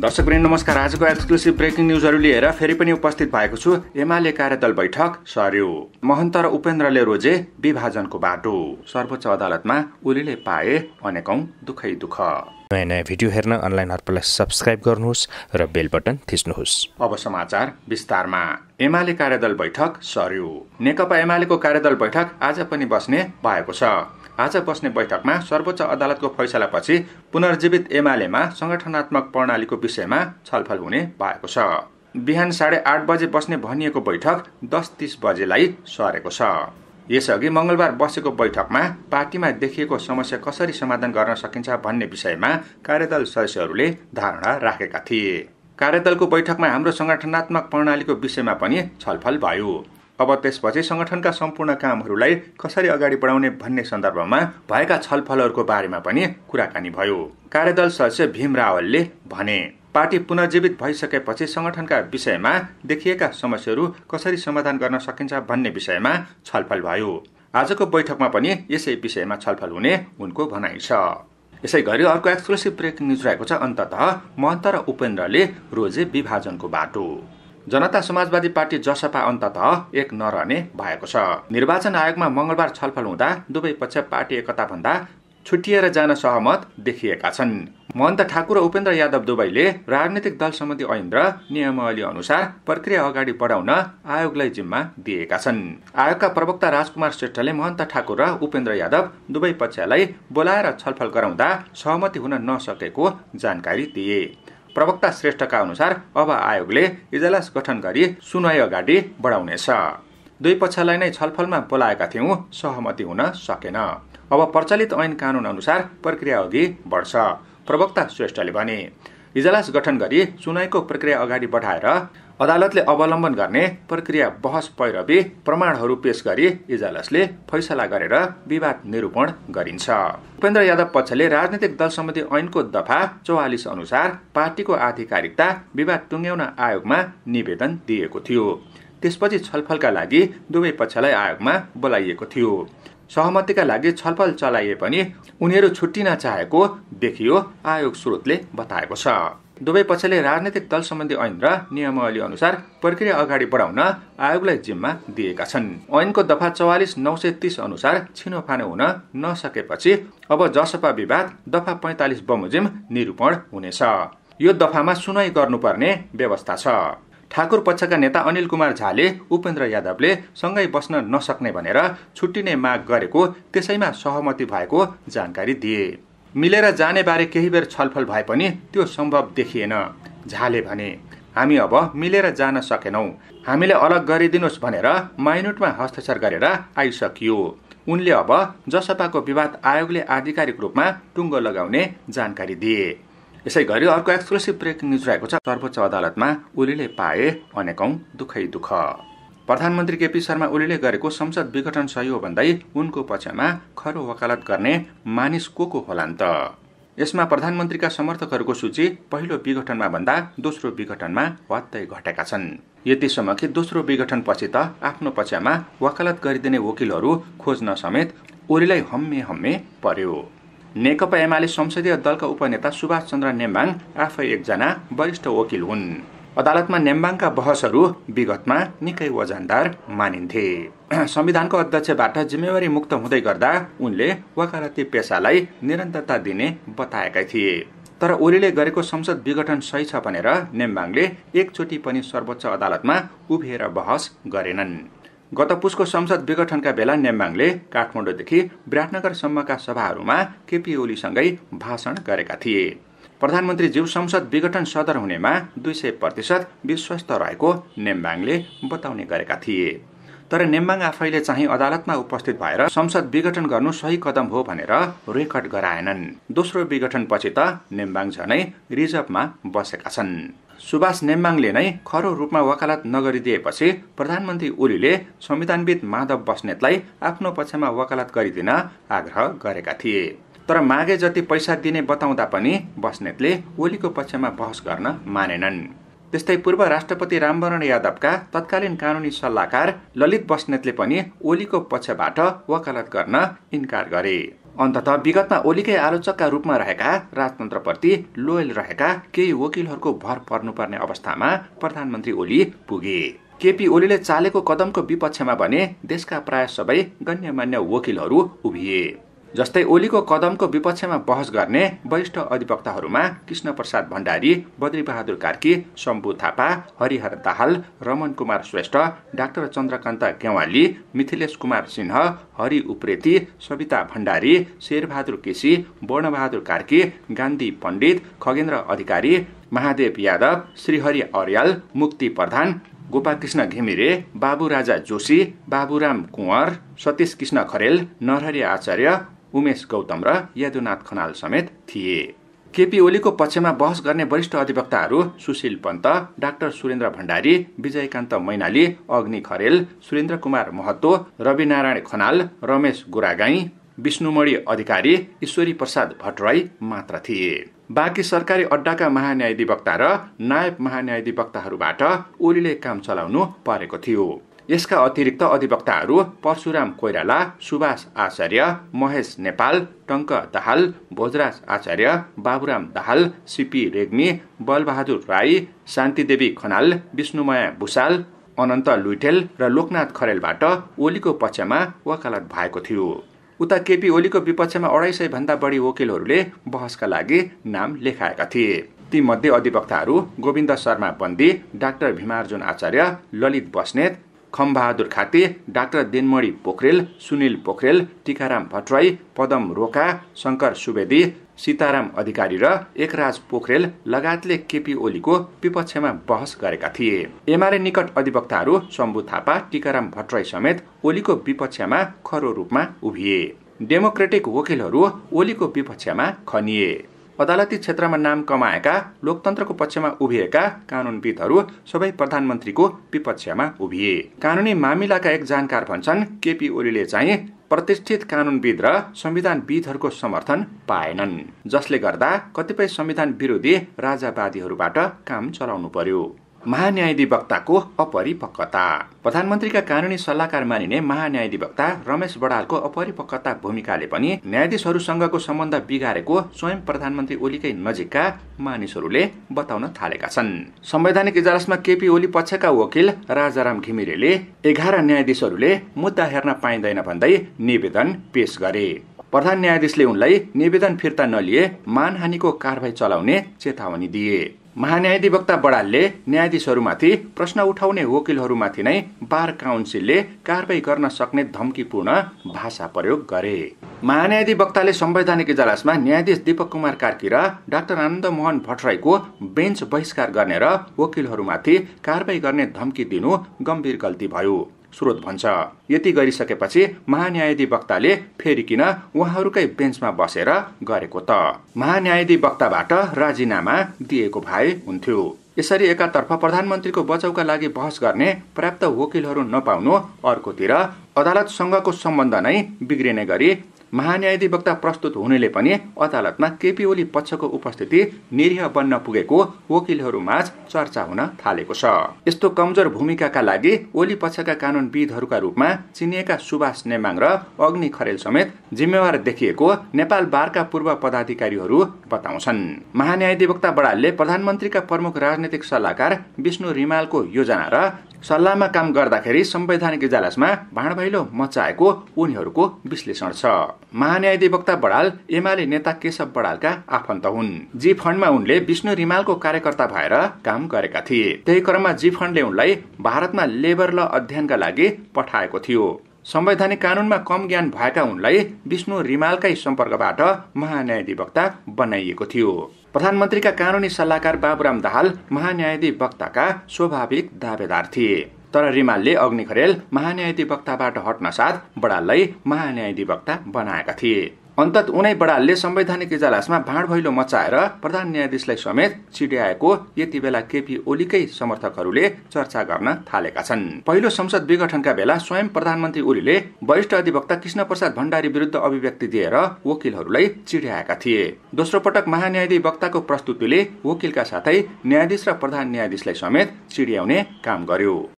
दर्शकवृन्द नमस्कार आजको exclusive breaking न्युजहरू लिएर फेरि पनि उपस्थित भएको छु एमाले कार्यदल बैठक सर्यो महन्त र उपेन्द्रले रोजे विभाजनको बाटो सर्वोच्च अदालतमा ओलीले पाए अनेकौं दुखै दुख नयाँ नयाँ भिडियो हेर्न अनलाइन हर्पलाई सब्सक्राइब गर्नुहोस् र बेल बटन थिच्नुहोस् अब समाचार विस्तारमा एमाले कार्यदल बैठक सर्यो नेकपा एमालेको कार्यदल बैठक आज पनि बस्ने भएको छ आज बस्ने बैठकमा सर्वोच्च अदालतको फैसलापछि पुनर्जीवित एमालेमा संगठनात्मक प्रणालीको विषयमा छलफल हुने भएको छ बिहान साढे आठ बजे बस्ने भनिएको बैठक दस तिस बजेलाई सरेको छ यसअघि मंगलबार बसेको बैठकमा पार्टीमा देखिएको समस्या कसरी समाधान गर्न सकिन्छ भन्ने विषयमा कार्यदल सदस्यहरूले धारणा राखेका थिए कार्यदलको बैठकमा हाम्रो संगठनात्मक प्रणालीको विषयमा पनि छलफल भयो अब त्यसपछि संगठनका सम्पूर्ण कामहरूलाई कसरी अगाडि बढाउने भन्ने सन्दर्भमा भएका छलफलहरूको बारेमा पनि कुराकानी भयो कार्यदल सदस्य भीम रावलले भने पार्टी पुनर्जीवित भइसकेपछि संगठनका विषयमा देखिएका समस्याहरू कसरी समाधान गर्न सकिन्छ भन्ने विषयमा छलफल भयो आजको बैठकमा पनि यसै विषयमा छलफल हुने उनको भनाइ छ यसै गरी अर्को एक्सक्लुसिभ ब्रेकिङ न्युज रहेको छ अन्तत महन्त र उपेन्द्रले रोजे विभाजनको बाटो जनता समाजवादी पार्टी जसपा अन्तत एक नरहने भएको छ निर्वाचन आयोगमा मंगलबार छलफल हुँदा दुवै पक्ष पार्टी एकता भन्दा छुटिएर जान सहमत देखिएका छन् महन्त ठाकुर र उपेन्द्र यादव दुवैले राजनीतिक दल सम्बन्धी ऐन र नियमावली अनुसार प्रक्रिया अगाडि बढाउन आयोगलाई जिम्मा दिएका छन् आयोगका प्रवक्ता राजकुमार श्रेष्ठले महन्त ठाकुर र उपेन्द्र यादव दुवै पक्षलाई बोलाएर छलफल गराउँदा सहमति हुन नसकेको जानकारी दिए प्रवक्ता श्रेष्ठका अनुसार अब आयोगले इजलास गठन गरी सुनवाई अगाडि बढाउनेछ दुई पक्षलाई नै छलफलमा बोलाएका थियौँ सहमति हुन सकेन अब प्रचलित ऐन कानुन अनुसार प्रक्रिया अघि बढ्छ प्रवक्ता श्रेष्ठले भने इजलास गठन गरी सुनवाईको प्रक्रिया अगाडि बढाएर अदालतले अवलम्बन गर्ने प्रक्रिया बहस पैरवी प्रमाणहरू पेश गरी इजालसले फैसला गरेर विवाद निरूपण गरिन्छ उपेन्द्र यादव पक्षले राजनैतिक दल सम्बन्धी ऐनको दफा चौवालिस अनुसार पार्टीको आधिकारिकता विवाद टुङ्ग्याउन आयोगमा निवेदन दिएको थियो त्यसपछि छलफलका लागि दुवै पक्षलाई आयोगमा बोलाइएको थियो सहमतिका लागि छलफल चलाइए पनि उनीहरू छुट्टिन चाहेको देखियो आयोग स्रोतले बताएको छ दुवै पक्षले राजनैतिक दल सम्बन्धी ऐन र नियमावली अनुसार प्रक्रिया अगाडि बढाउन आयोगलाई जिम्मा दिएका छन् ऐनको दफा चौवालिस नौ सय तीस अनुसार छिनोफानो हुन नसकेपछि अब जसपा विवाद दफा पैतालिस बमोजिम निरूपण हुनेछ यो दफामा सुनवाई गर्नुपर्ने व्यवस्था छ ठाकुर पक्षका नेता अनिल कुमार झाले उपेन्द्र यादवले सँगै बस्न नसक्ने भनेर छुट्टिने माग गरेको त्यसैमा सहमति भएको जानकारी दिए मिलेर जाने बारे केही बेर छलफल भए पनि त्यो सम्भव देखिएन झाले भने हामी अब मिलेर जान सकेनौ हामीले अलग गरिदिनुहोस् भनेर माइनुटमा हस्ताक्षर गरेर आइसकियो उनले अब जसपाको विवाद आयोगले आधिकारिक रूपमा टुङ्गो लगाउने जानकारी दिए यसै गरी अर्को एक्सक्लुसिभ ब्रेकिङ न्युज रहेको छ सर्वोच्च अदालतमा उनीले पाए अनेकौं दुखै दुःख प्रधानमन्त्री केपी शर्मा ओलीले गरेको संसद विघटन सही हो भन्दै उनको पक्षमा खरो वकालत गर्ने मानिस को को होला त यसमा प्रधानमन्त्रीका समर्थकहरूको सूची पहिलो विघटनमा भन्दा दोस्रो विघटनमा हत्तै घटेका छन् यतिसम्म कि दोस्रो विघटनपछि त आफ्नो पक्षमा वकालत गरिदिने वकिलहरू खोज्न समेत ओलीलाई हम्मे हम्मे पर्यो नेकपा एमाले संसदीय दलका उपनेता सुभाष चन्द्र नेम्बाङ आफै एकजना वरिष्ठ वकिल हुन् अदालतमा नेम्बाङका बहसहरू विगतमा निकै वजनदार मानिन्थे संविधानको अध्यक्षबाट जिम्मेवारी मुक्त हुँदै गर्दा उनले वकालती पेसालाई निरन्तरता दिने बताएका थिए तर ओलीले गरेको संसद विघटन सही छ भनेर नेम्बाङले एकचोटि पनि सर्वोच्च अदालतमा उभिएर बहस गरेनन् गत पुसको संसद विघटनका बेला नेम्बाङले काठमाडौँदेखि विराटनगरसम्मका सभाहरूमा केपी ओलीसँगै भाषण गरेका थिए प्रधानमन्त्री प्रधानमन्त्रीज्यू संसद विघटन सदर हुनेमा दुई सय प्रतिशत विश्वस्त रहेको नेम्बाङले बताउने गरेका थिए तर नेम्बाङ आफैले चाहिँ अदालतमा उपस्थित भएर संसद विघटन गर्नु सही कदम हो भनेर रेकर्ड गराएनन् दोस्रो विघटनपछि त नेम्बाङ झनै रिजर्भमा बसेका छन् सुभाष नेम्बाङले नै खरो रूपमा वकालत नगरिदिएपछि प्रधानमन्त्री ओलीले संविधानविद माधव बस्नेतलाई आफ्नो पक्षमा वकालत गरिदिन आग्रह गरेका थिए तर मागे जति पैसा दिने बताउँदा पनि बस्नेतले ओलीको पक्षमा बहस गर्न मानेनन् त्यस्तै पूर्व राष्ट्रपति रामवरण यादवका तत्कालीन कानूनी सल्लाहकार ललित बस्नेतले पनि ओलीको पक्षबाट वकालत गर्न इन्कार गरे अन्तत विगतमा ओलीकै आलोचकका रूपमा रहेका राजतन्त्रप्रति लोयल रहेका केही वकिलहरूको भर पर्नुपर्ने अवस्थामा प्रधानमन्त्री ओली पुगे केपी ओलीले चालेको कदमको विपक्षमा भने देशका प्राय सबै गण्यमान्य वकिलहरू उभिए जस्तै ओलीको कदमको विपक्षमा बहस गर्ने वरिष्ठ अधिवक्ताहरूमा कृष्ण प्रसाद भण्डारी बद्रीबहादुर कार्की शम्भु थापा हरिहर दाहाल रमन कुमार श्रेष्ठ डाक्टर चन्द्रकान्त गेवाली मिथिलेश कुमार सिंह हरि उप्रेती सविता भण्डारी शेरबहादुर केसी वर्णबहादुर कार्की गान्धी पण्डित खगेन्द्र अधिकारी महादेव यादव श्रीहरि अर्याल मुक्ति प्रधान गोपालकृष्ण घिमिरे बाबु राजा जोशी बाबुराम कुँवर सतीश कृष्ण खरेल नरहरी आचार्य उमेश गौतम र यदुनाथ खनाल समेत थिए केपी ओलीको पक्षमा बहस गर्ने वरिष्ठ अधिवक्ताहरू सुशील पन्त डाक्टर सुरेन्द्र भण्डारी विजयकान्त मैनाली अग्नि खरेल सुरेन्द्र कुमार महतो रविनारायण खनाल रमेश गुरागाई विष्णुमणि अधिकारी ईश्वरी प्रसाद भट्टराई मात्र थिए बाँकी सरकारी अड्डाका महान्यायाधिवक्ता र नायब महान्यायाधिवक्ताहरूबाट ओलीले काम चलाउनु परेको थियो यसका अतिरिक्त अधिवक्ताहरू परशुराम कोइराला सुभाष आचार्य महेश नेपाल टङ्क दाहाल भोजराज आचार्य बाबुराम दाहाल सिपी रेग्मी बलबहादुर राई शान्तिदेवी खनाल विष्णुमाया भूषाल अनन्त लुइटेल र लोकनाथ खरेलबाट ओलीको पक्षमा वकालत भएको थियो उता केपी ओलीको विपक्षमा अढाई सय भन्दा बढी वकिलहरूले बहसका लागि नाम लेखाएका थिए तीमध्ये अधिवक्ताहरू गोविन्द शर्मा बन्दी डाक्टर भीमार्जुन आचार्य ललित बस्नेत खम्बहादुर खाते डाक्टर देनमणि पोखरेल सुनिल पोखरेल टिकाराम भट्टराई पदम रोका शङ्कर सुवेदी सीताराम अधिकारी र एकराज पोखरेल लगायतले केपी ओलीको विपक्षमा बहस गरेका थिए एमाले निकट अधिवक्ताहरू शम्भु थापा टिकाराम भट्टराई समेत ओलीको विपक्षमा खरो रूपमा उभिए डेमोक्रेटिक वकिलहरू ओलीको विपक्षमा खनिए अदालती क्षेत्रमा नाम कमाएका लोकतन्त्रको पक्षमा उभिएका कानुनविदहरू सबै प्रधानमन्त्रीको विपक्षमा उभिए कानुनी मामिलाका एक जानकार भन्छन् केपी ओलीले चाहिँ प्रतिष्ठित कानुनविद र संविधानविदहरूको समर्थन पाएनन् जसले गर्दा कतिपय संविधान विरोधी राजावादीहरूबाट काम चलाउनु पर्यो महान्यायाधिवक्ताको अपरिपक्वता प्रधानमन्त्रीका कानुनी सल्लाहकार मानिने महान्यायाधिवक्ता रमेश बडालको अपरिपक्वता भूमिकाले पनि न्यायाधीशहरूसँगको सम्बन्ध बिगारेको स्वयं प्रधानमन्त्री ओलीकै नजिकका मानिसहरूले बताउन थालेका छन् संवैधानिक इजलासमा केपी ओली पक्षका वकिल राजाराम घिमिरेले एघार न्यायाधीशहरूले मुद्दा हेर्न पाइँदैन भन्दै निवेदन पेश गरे प्रधान न्यायाधीशले उनलाई निवेदन फिर्ता नलिए मानहानिको कारवाही चलाउने चेतावनी दिए महान्यायाधिवक्ता बडालले न्यायाधीशहरूमाथि प्रश्न उठाउने वकिलहरूमाथि नै बार काउन्सिलले कारवाही गर्न सक्ने धम्कीपूर्ण भाषा प्रयोग गरे महान्यायाधिवक्ताले संवैधानिक इजलासमा न्यायाधीश दीपक कुमार कार्की र डाक्टर आनन्द मोहन भट्टराईको बेन्च बहिष्कार गर्ने र वकिलहरूमाथि कारवाही गर्ने धम्की दिनु गम्भीर गल्ती भयो स्रोत भन्छ यति गरिसकेपछि महान्यायाधिवक्ताले फेरि किन उहाँहरूकै बेन्चमा बसेर गरेको त महान्यायाधिवक्ताबाट राजीनामा दिएको भए हुन्थ्यो यसरी एकातर्फ प्रधानमन्त्रीको बचाउका लागि बहस गर्ने पर्याप्त वकिलहरू नपाउनु अर्कोतिर अदालतसँगको सम्बन्ध नै बिग्रिने गरी महान्यायाधिवक्ता प्रस्तुत हुनेले पनि अदालतमा केपी ओली पक्षको उपस्थिति निरीह बन्न पुगेको वकिलहरूमाझ चर्चा हुन थालेको छ यस्तो कमजोर भूमिकाका लागि ओली पक्षका कानूनविदहरूका रूपमा चिनिएका सुभाष नेमाङ र अग्नि खरेल समेत जिम्मेवार देखिएको नेपाल बारका पूर्व पदाधिकारीहरू बताउँछन् महान्यायाधिवक्ता बडालले प्रधानमन्त्रीका प्रमुख राजनैतिक सल्लाहकार विष्णु रिमालको योजना र सल्लाहमा काम गर्दाखेरि संवैधानिक इजलासमा भाँडभैलो मचाएको उनीहरूको विश्लेषण छ महान्यायाधिवक्ता बडाल एमाले नेता केशव बडालका आफन्त हुन् जी फण्डमा उनले विष्णु रिमालको कार्यकर्ता भएर काम गरेका थिए त्यही क्रममा जी फण्डले उनलाई भारतमा लेबर ल अध्ययनका लागि पठाएको थियो संवैधानिक कानूनमा कम ज्ञान भएका उनलाई विष्णु रिमालकै सम्पर्कबाट महान्यायाधिवक्ता बनाइएको थियो प्रधानमन्त्रीका कानुनी सल्लाहकार बाबुराम दाहाल महान्यायाधिवक्ताका स्वाभाविक दावेदार थिए तर रिमालले अग्नि खरेल महान्यायाधिवक्ताबाट हट्न साथ बडाललाई महान्यायाधिवक्ता बनाएका थिए अन्तत उनै बडालले संवैधानिक इजलासमा भाँड भैलो मचाएर प्रधान न्यायाधीशलाई समेत चिड्याएको यति बेला केपी ओलीकै के समर्थकहरूले चर्चा गर्न थालेका छन् पहिलो संसद विघटनका बेला स्वयं प्रधानमन्त्री ओलीले वरिष्ठ अधिवक्ता कृष्ण प्रसाद भण्डारी विरुद्ध अभिव्यक्ति दिएर वकिलहरूलाई चिड्याएका थिए दोस्रो पटक महान्यायाधी वक्ताको प्रस्तुतिले वकिलका साथै न्यायाधीश र प्रधान न्यायाधीशलाई समेत चिड्याउने काम गर्यो